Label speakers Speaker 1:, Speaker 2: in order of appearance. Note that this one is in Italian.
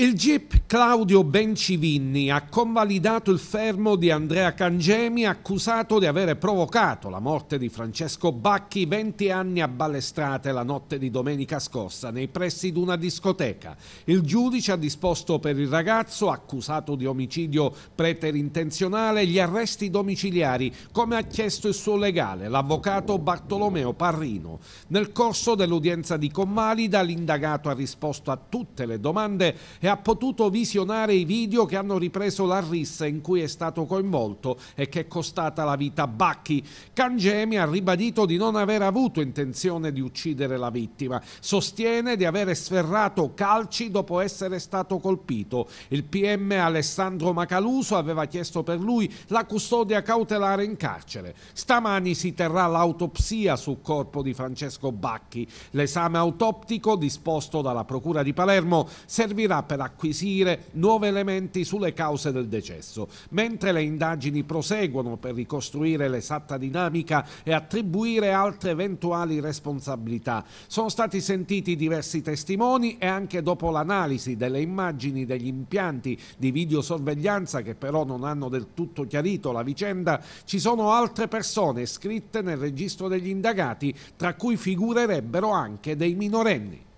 Speaker 1: Il GIP Claudio Bencivinni ha convalidato il fermo di Andrea Cangemi accusato di avere provocato la morte di Francesco Bacchi 20 anni a balestrate la notte di domenica scorsa nei pressi di una discoteca. Il giudice ha disposto per il ragazzo accusato di omicidio preterintenzionale gli arresti domiciliari come ha chiesto il suo legale, l'avvocato Bartolomeo Parrino. Nel corso dell'udienza di convalida l'indagato ha risposto a tutte le domande e ha potuto visionare i video che hanno ripreso la rissa in cui è stato coinvolto e che è costata la vita a Bacchi. Cangemi ha ribadito di non aver avuto intenzione di uccidere la vittima. Sostiene di avere sferrato calci dopo essere stato colpito. Il PM Alessandro Macaluso aveva chiesto per lui la custodia cautelare in carcere. Stamani si terrà l'autopsia sul corpo di Francesco Bacchi. L'esame autoptico disposto dalla Procura di Palermo servirà per ad acquisire nuovi elementi sulle cause del decesso. Mentre le indagini proseguono per ricostruire l'esatta dinamica e attribuire altre eventuali responsabilità, sono stati sentiti diversi testimoni e anche dopo l'analisi delle immagini degli impianti di videosorveglianza che però non hanno del tutto chiarito la vicenda, ci sono altre persone scritte nel registro degli indagati, tra cui figurerebbero anche dei minorenni.